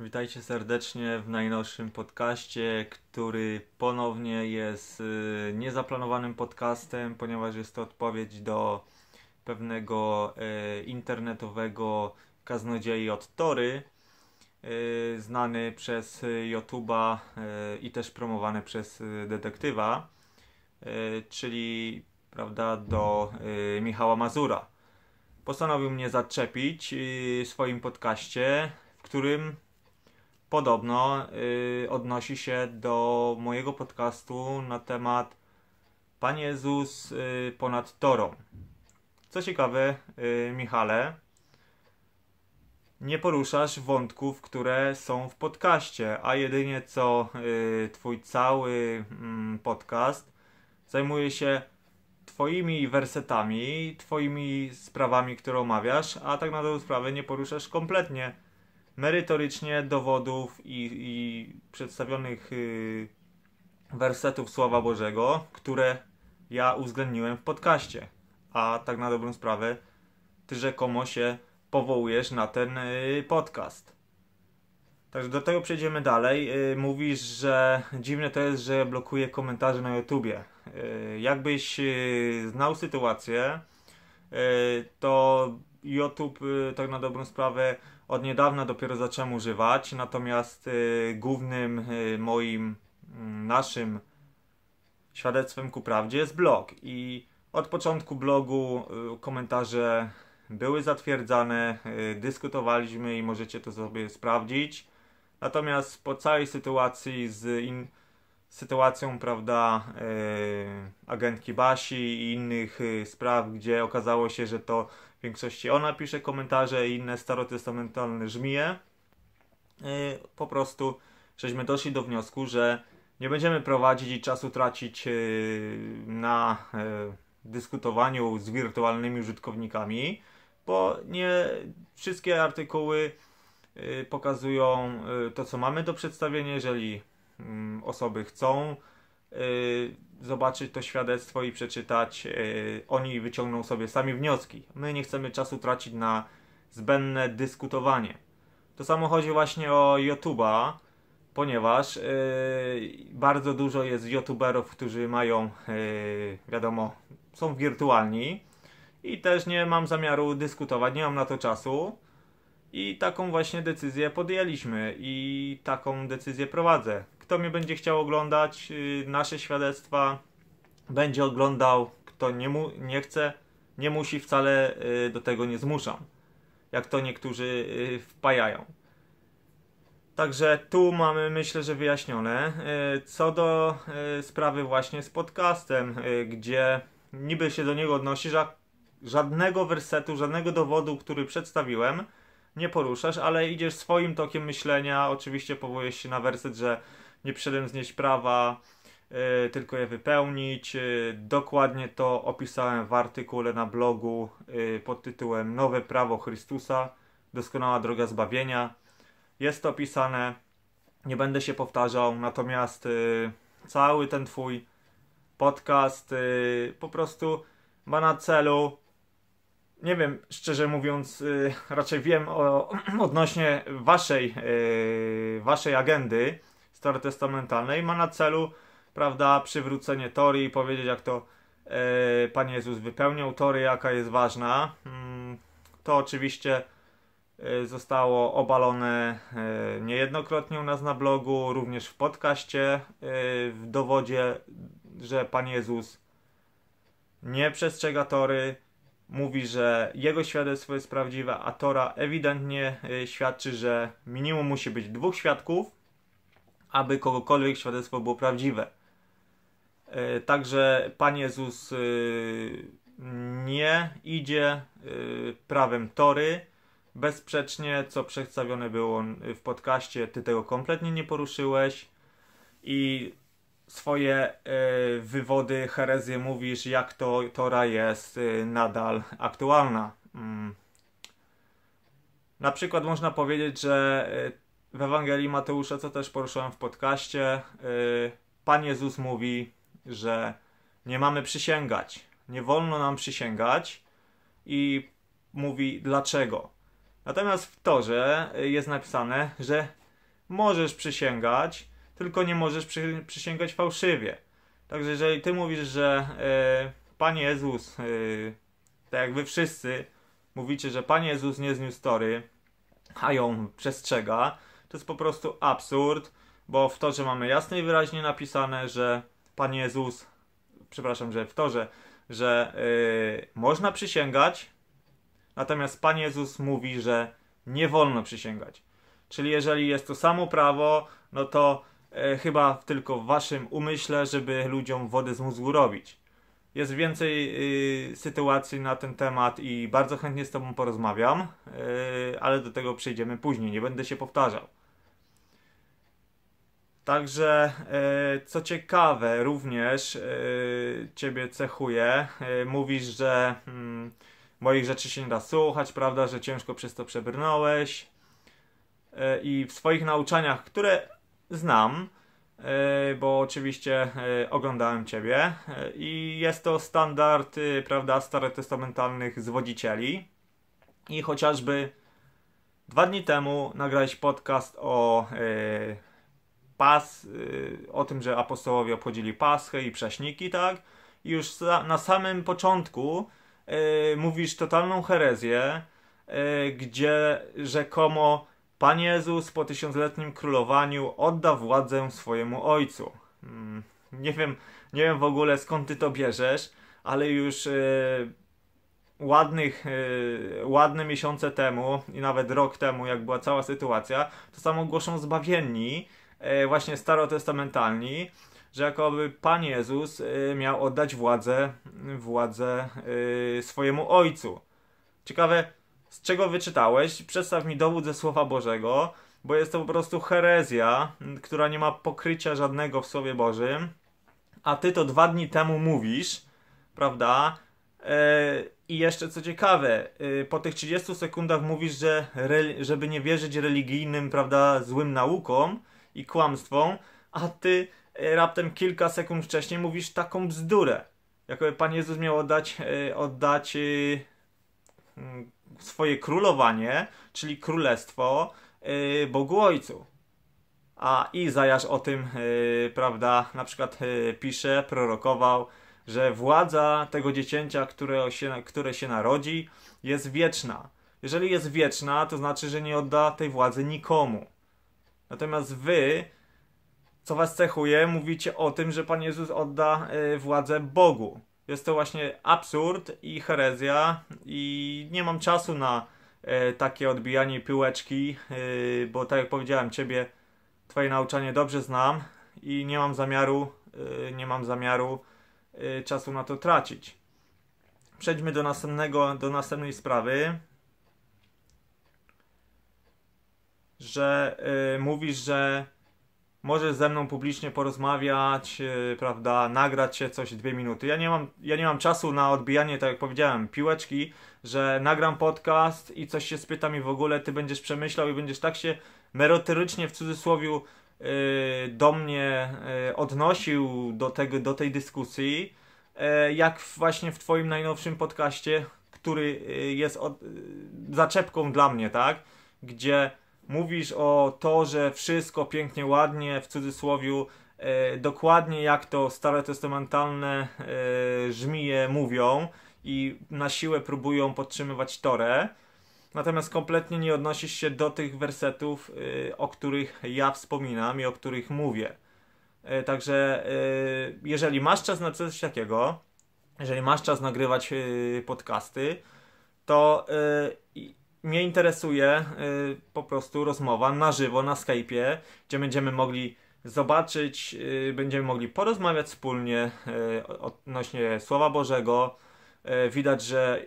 Witajcie serdecznie w najnowszym podcaście, który ponownie jest y, niezaplanowanym podcastem, ponieważ jest to odpowiedź do pewnego y, internetowego kaznodziei od Tory, y, znany przez YouTube'a i też promowany przez detektywa, czyli prawda, do Michała Mazura. Postanowił mnie zaczepić w swoim podcaście, w którym podobno yy, odnosi się do mojego podcastu na temat Pan Jezus yy, ponad Torą. Co ciekawe, yy, Michale, nie poruszasz wątków, które są w podcaście, a jedynie co y, Twój cały mm, podcast zajmuje się Twoimi wersetami, Twoimi sprawami, które omawiasz, a tak na tę sprawę nie poruszasz kompletnie merytorycznie dowodów i, i przedstawionych yy, wersetów Słowa Bożego, które ja uwzględniłem w podcaście. A tak na dobrą sprawę, ty rzekomo się powołujesz na ten yy, podcast. Także do tego przejdziemy dalej. Yy, mówisz, że dziwne to jest, że blokuje komentarze na YouTubie. Yy, jakbyś yy, znał sytuację, y, to YouTube y, tak na dobrą sprawę od niedawna dopiero zacząłem używać, natomiast y, głównym y, moim, mm, naszym świadectwem ku prawdzie jest blog i od początku blogu y, komentarze były zatwierdzane, dyskutowaliśmy i możecie to sobie sprawdzić. Natomiast po całej sytuacji z in, sytuacją, prawda, e, agentki Basi i innych e, spraw, gdzie okazało się, że to w większości ona pisze komentarze i inne starotestamentalne żmije. E, po prostu żeśmy doszli do wniosku, że nie będziemy prowadzić i czasu tracić na dyskutowaniu z wirtualnymi użytkownikami, bo nie wszystkie artykuły pokazują to, co mamy do przedstawienia. Jeżeli Mm, osoby chcą y, zobaczyć to świadectwo i przeczytać, y, oni wyciągną sobie sami wnioski. My nie chcemy czasu tracić na zbędne dyskutowanie. To samo chodzi właśnie o YouTube'a, ponieważ y, bardzo dużo jest YouTuberów, którzy mają, wiadomo, są wirtualni i też nie mam zamiaru dyskutować, nie mam na to czasu. I taką właśnie decyzję podjęliśmy i taką decyzję prowadzę kto mnie będzie chciał oglądać, y, nasze świadectwa, będzie oglądał, kto nie, mu, nie chce, nie musi, wcale y, do tego nie zmuszam, jak to niektórzy y, wpajają. Także tu mamy, myślę, że wyjaśnione. Co do sprawy właśnie z podcastem, gdzie niby się do niego odnosi, że żadnego wersetu, żadnego dowodu, który przedstawiłem, nie poruszasz, ale idziesz swoim tokiem myślenia. Oczywiście powołujesz się na werset, że nie przyszedłem znieść prawa, yy, tylko je wypełnić. Yy, dokładnie to opisałem w artykule na blogu yy, pod tytułem Nowe prawo Chrystusa, doskonała droga zbawienia. Jest to opisane, nie będę się powtarzał, natomiast cały ten twój podcast po prostu ma na celu nie wiem, szczerze mówiąc, raczej wiem o, odnośnie waszej, waszej agendy, Stare testamentalnej ma na celu, prawda, przywrócenie Torii i powiedzieć, jak to e, Pan Jezus wypełnił Tory, jaka jest ważna. Mm, to oczywiście e, zostało obalone e, niejednokrotnie u nas na blogu, również w podcaście, e, w dowodzie, że Pan Jezus nie przestrzega Tory, mówi, że jego świadectwo jest prawdziwe, a Tora ewidentnie świadczy, że minimum musi być dwóch świadków, aby kogokolwiek świadectwo było prawdziwe. E, także Pan Jezus e, nie idzie e, prawem tory. Bezsprzecznie, co przedstawione było w podcaście, ty tego kompletnie nie poruszyłeś i swoje wywody, herezje mówisz, jak to Tora jest nadal aktualna. Mm. Na przykład można powiedzieć, że w Ewangelii Mateusza, co też poruszałem w podcaście, y, Pan Jezus mówi, że nie mamy przysięgać. Nie wolno nam przysięgać i mówi dlaczego. Natomiast w Torze jest napisane, że możesz przysięgać, tylko nie możesz przy, przysięgać fałszywie. Także jeżeli ty mówisz, że y, Panie Jezus, y, tak jak wy wszyscy mówicie, że Panie Jezus nie zniósł tory, a ją przestrzega, to jest po prostu absurd, bo w to, że mamy jasno i wyraźnie napisane, że Pan Jezus, przepraszam, że w to, że, że yy, można przysięgać, natomiast Pan Jezus mówi, że nie wolno przysięgać. Czyli jeżeli jest to samo prawo, no to y, chyba tylko w waszym umyśle, żeby ludziom wodę z mózgu robić. Jest więcej y, sytuacji na ten temat i bardzo chętnie z Tobą porozmawiam, y, ale do tego przejdziemy później, nie będę się powtarzał. Także y, co ciekawe, również y, ciebie cechuje. Y, mówisz, że mm, moich rzeczy się nie da słuchać, prawda, że ciężko przez to przebrnąłeś. I w swoich nauczaniach, które znam, E, bo oczywiście e, oglądałem Ciebie e, i jest to standard, y, prawda, starotestamentalnych zwodzicieli i chociażby dwa dni temu nagrałeś podcast o pas, o tym, że apostołowie obchodzili Paschę i prześniki, tak? I już na samym początku mówisz totalną herezję, gdzie rzekomo Pan Jezus po tysiącletnim królowaniu odda władzę swojemu ojcu. Hmm, nie wiem, nie wiem w ogóle skąd ty to bierzesz, ale już yy, ładnych, yy, ładne miesiące temu i nawet rok temu, jak była cała sytuacja, to samo głoszą zbawienni, yy, właśnie starotestamentalni, że jakoby Pan Jezus y, miał oddać władzę, władzę y, swojemu ojcu. Ciekawe, z czego wyczytałeś, przedstaw mi dowód ze Słowa Bożego, bo jest to po prostu herezja, która nie ma pokrycia żadnego w Słowie Bożym, a ty to dwa dni temu mówisz, prawda? E, I jeszcze co ciekawe, e, po tych 30 sekundach mówisz, że żeby nie wierzyć religijnym, prawda, złym naukom i kłamstwom, a ty e, raptem kilka sekund wcześniej mówisz taką bzdurę. Jakoby Pan Jezus miał oddać, oddać hmm, swoje królowanie, czyli królestwo yy, Bogu Ojcu. A Izajasz o tym, yy, prawda, na przykład yy, pisze, prorokował, że władza tego dziecięcia, które się, które się narodzi, jest wieczna. Jeżeli jest wieczna, to znaczy, że nie odda tej władzy nikomu. Natomiast wy, co was cechuje, mówicie o tym, że Pan Jezus odda y, władzę Bogu. Jest to właśnie absurd i herezja i nie mam czasu na e, takie odbijanie piłeczki, e, bo tak jak powiedziałem, ciebie, twoje nauczanie dobrze znam i nie mam zamiaru, e, nie mam zamiaru e, czasu na to tracić. Przejdźmy do następnego, do następnej sprawy. Że e, mówisz, że możesz ze mną publicznie porozmawiać, y, prawda, nagrać się coś dwie minuty. Ja nie, mam, ja nie mam czasu na odbijanie, tak jak powiedziałem, piłeczki, że nagram podcast i coś się spytam i w ogóle ty będziesz przemyślał i będziesz tak się merytorycznie w cudzysłowie y, do mnie y, odnosił do, tego, do tej dyskusji, jak właśnie w twoim najnowszym podcaście, który jest od, zaczepką dla mnie, tak? Gdzie mówisz o to, że wszystko pięknie, ładnie, w cudzysłowie, e, dokładnie jak to stare testamentalne e, żmije mówią i na siłę próbują podtrzymywać Torę. Natomiast kompletnie nie odnosisz się do tych wersetów, e, o których ja wspominam i o których mówię. także jeżeli masz czas na coś takiego, jeżeli masz czas nagrywać podcasty, to mnie interesuje y, po prostu rozmowa na żywo na Skype'ie, gdzie będziemy mogli zobaczyć, y, będziemy mogli porozmawiać wspólnie y, odnośnie Słowa Bożego. Widać, że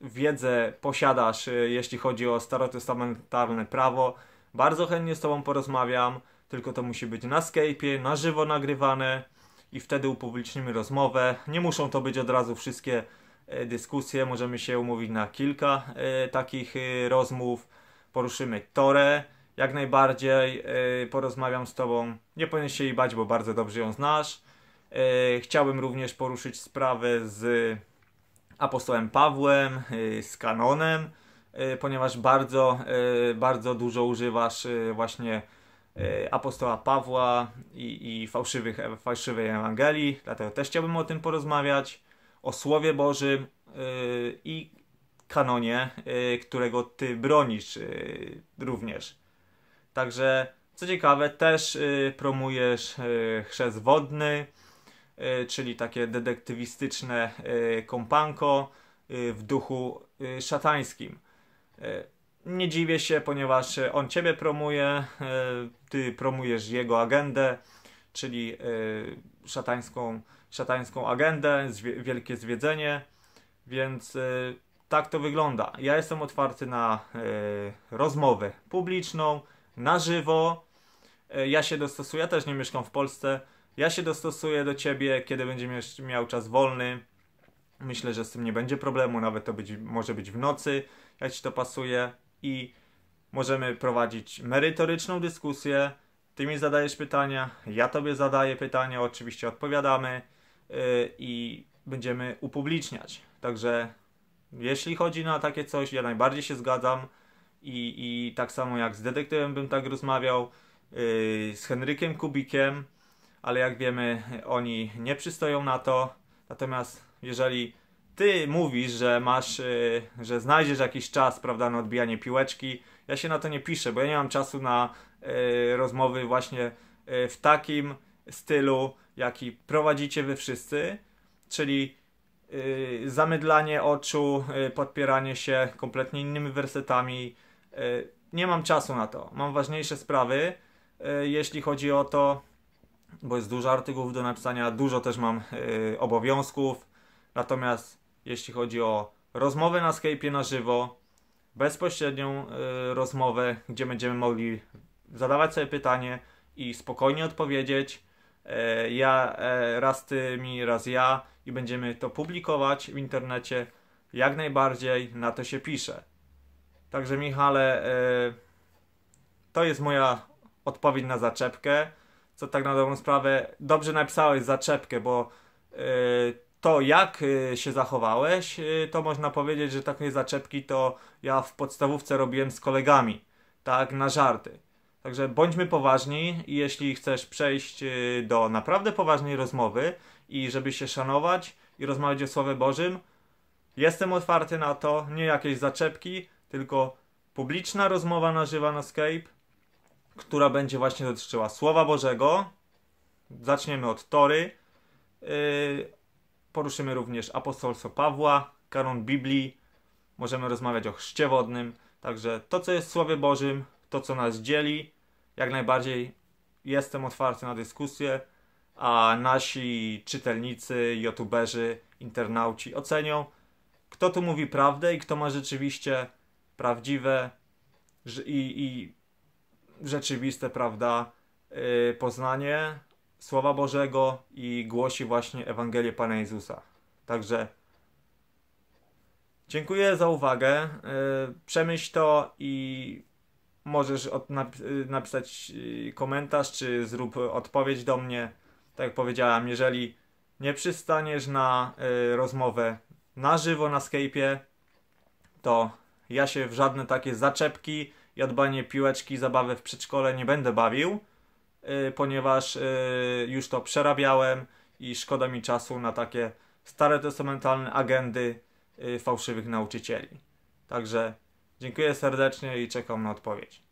wiedzę posiadasz, jeśli chodzi o starotestamentarne prawo. Bardzo chętnie z Tobą porozmawiam, tylko to musi być na Skype'ie, na żywo nagrywane i wtedy upublicznimy rozmowę. Nie muszą to być od razu wszystkie E, dyskusję, możemy się umówić na kilka e, takich e, rozmów. Poruszymy Torę, jak najbardziej porozmawiam z Tobą. Nie powinien się jej bać, bo bardzo dobrze ją znasz. Chciałbym również poruszyć sprawę z apostołem Pawłem, z kanonem, ponieważ bardzo, bardzo dużo używasz właśnie apostoła Pawła i, i fałszywych, fałszywej Ewangelii, dlatego też chciałbym o tym porozmawiać o Słowie Bożym y, i kanonie, y, którego ty bronisz y, również. Także co ciekawe, też promujesz chrzest wodny, czyli takie detektywistyczne kompanko w duchu szatańskim. Nie dziwię się, ponieważ on ciebie promuje, ty promujesz jego agendę, czyli y, szatańską, szatańską agendę, zwie, wielkie zwiedzenie, więc y, tak to wygląda. Ja jestem otwarty na y, rozmowę publiczną, na żywo. Ja się dostosuję, ja też nie mieszkam w Polsce. Ja się dostosuję do ciebie, kiedy będziesz miał czas wolny. Myślę, że z tym nie będzie problemu, nawet to być, może być w nocy, jak ci to pasuje i możemy prowadzić merytoryczną dyskusję, ty mi zadajesz pytania, ja tobie zadaję pytania, oczywiście odpowiadamy y, i będziemy upubliczniać. Także jeśli chodzi na takie coś, ja najbardziej się zgadzam i, i tak samo jak z detektywem bym tak rozmawiał, y, z Henrykiem Kubikiem, ale jak wiemy, oni nie przystoją na to. Natomiast jeżeli ty mówisz, że masz, y, że znajdziesz jakiś czas, prawda, na odbijanie piłeczki. Ja się na to nie piszę, bo ja nie mam czasu na E, rozmowy właśnie e, w takim stylu, jaki prowadzicie wy wszyscy, czyli e, zamydlanie oczu, podpieranie się kompletnie innymi wersetami. Nie mam czasu na to. Mam ważniejsze sprawy, jeśli chodzi o to, bo jest dużo artykułów do napisania, dużo też mam obowiązków. Natomiast jeśli chodzi o rozmowę na Skype'ie na żywo, bezpośrednią rozmowę, gdzie będziemy mogli zadawać sobie pytanie i spokojnie odpowiedzieć. E, ja, e, raz ty, mi, raz ja i będziemy to publikować w internecie. Jak najbardziej na to się pisze. Także Michale, e, to jest moja odpowiedź na zaczepkę. Co tak na dobrą sprawę, dobrze napisałeś zaczepkę, bo to jak się zachowałeś, to można powiedzieć, że takie zaczepki to ja w podstawówce robiłem z kolegami, tak, na żarty. Także bądźmy poważni i jeśli chcesz przejść y, do naprawdę poważnej rozmowy i żeby się szanować i rozmawiać o Słowie Bożym, jestem otwarty na to, nie jakieś zaczepki, tylko publiczna rozmowa na żywo na Skype, która będzie właśnie dotyczyła Słowa Bożego. Zaczniemy od Tory. Y, poruszymy również apostolstwo Pawła, kanon Biblii. Możemy rozmawiać o chrzcie wodnym. Także to, co jest w Słowie Bożym, to, co nas dzieli, jak najbardziej jestem otwarty na dyskusję, a nasi czytelnicy, youtuberzy, internauci ocenią, kto tu mówi prawdę i kto ma rzeczywiście prawdziwe i, i rzeczywiste, prawda, yy, poznanie Słowa Bożego i głosi właśnie Ewangelię Pana Jezusa. Także dziękuję za uwagę. Yy, przemyśl to i możesz od, y, napisać y, komentarz, czy zrób odpowiedź do mnie. Tak jak powiedziałam, jeżeli nie przystaniesz na y, rozmowę na żywo na Skype'ie, to ja się w żadne takie zaczepki, jadbanie piłeczki, zabawę w przedszkole nie będę bawił, y, ponieważ y, już to przerabiałem i szkoda mi czasu na takie stare testamentalne agendy y, fałszywych nauczycieli. Także Dziękuję serdecznie i czekam na odpowiedź.